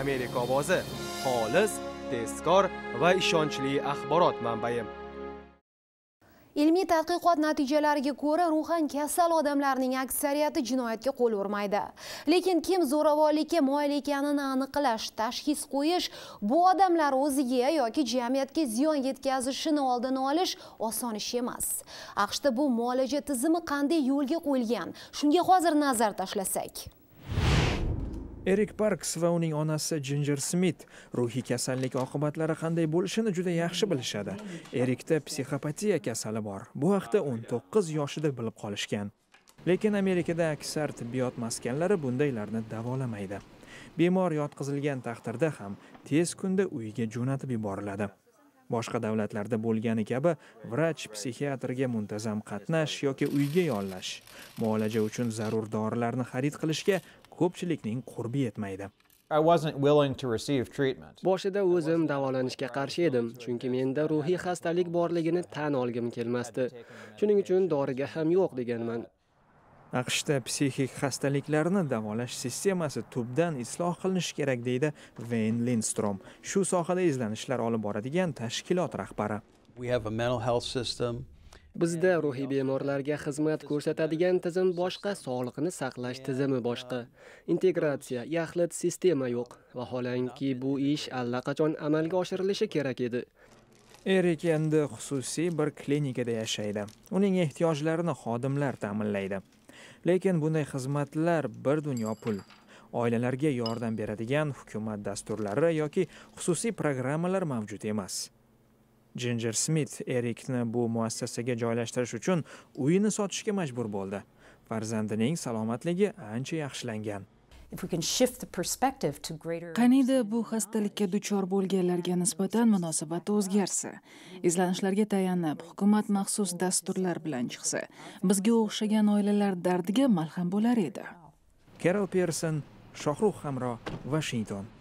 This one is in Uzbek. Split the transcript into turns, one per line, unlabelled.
amerika ovozi xolis tezkor va ishonchli axborot manbai
ilmiy tadqiqot natijalariga ko'ra ruhan kasal odamlarning aksariyati jinoyatga qo'l urmaydi lekin kim zo'ravonlikka moyil ekanini aniqlash tashxis qo'yish bu odamlar o'ziga yoki jamiyatga ziyon yetkazishini oldini olish oson ish emas aqshda bu muolaja tizimi qanday yo'lga qo'yilgan shunga hozir nazar tashlasak
erik parks va uning onasi jinjer smit ruhiy kasallik oqibatlari qanday bo'lishini juda yaxshi bilishadi erikda psixopatiya kasali bor bu haqda 19 yoshida bilib qolishgan lekin amerikada aksar tibbiyot maskanlari bundaylarni davolamaydi bemor yotqizilgan taqdirda ham tez kunda uyiga jo'natib yuboriladi boshqa davlatlarda bo'lgani kabi vrach psixiatrga muntazam qatnash yoki uyga yollash muolaja uchun zarur dorilarni xarid qilishga ko'pchilikning qurbi yetmaydi I wasn't
willing to receive treatment. Boshida o'zim davolanishga qarshi edim, chunki menda ruhiy xastalik borligini tan olgim kelmasdi. Shuning uchun doriga ham yo'q deganman.
aqshda psixik xastaliklarni davolash sistemasi tubdan isloh qilinishi kerak deydi veyn lindstrom shu sohada izlanishlar olib boradigan tashkilot rahbari
bizda ruhiy bemorlarga xizmat ko'rsatadigan tizim boshqa sog'liqni saqlash tizimi boshqa integratsiya yaxlit sistema yo'q vaholanki bu ish allaqachon amalga oshirilishi kerak edi erik endi
xususiy bir klinikada yashaydi uning ehtiyojlarini xodimlar ta'minlaydi lekin bunday xizmatlar bir dunyo pul oilalarga yordam beradigan hukumat dasturlari yoki xususiy programmalar mavjud emas jinjer smit erikni bu muassasaga joylashtirish uchun uyini sotishga majbur bo'ldi farzandining salomatligi ancha yaxshilangan
qaniydi bu xastalikka duchor bo'lganlarga nisbatan munosabati o'zgarsa izlanishlarga tayanib hukumat maxsus dasturlar bilan chiqsa bizga o'xshagan oilalar dardiga malham bo'lar edi
kero person shohruh hamro vashington